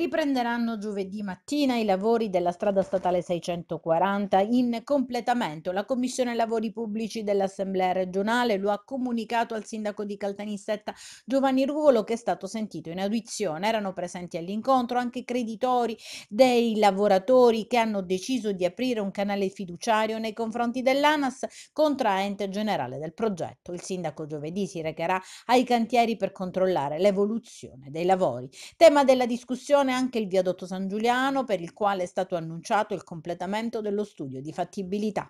Riprenderanno giovedì mattina i lavori della strada statale 640 in completamento. La Commissione Lavori Pubblici dell'Assemblea regionale lo ha comunicato al sindaco di Caltanissetta Giovanni Rugolo che è stato sentito in audizione. Erano presenti all'incontro anche creditori dei lavoratori che hanno deciso di aprire un canale fiduciario nei confronti dell'ANAS, contraente generale del progetto. Il sindaco giovedì si recherà ai cantieri per controllare l'evoluzione dei lavori. Tema della discussione discussione anche il viadotto San Giuliano per il quale è stato annunciato il completamento dello studio di fattibilità.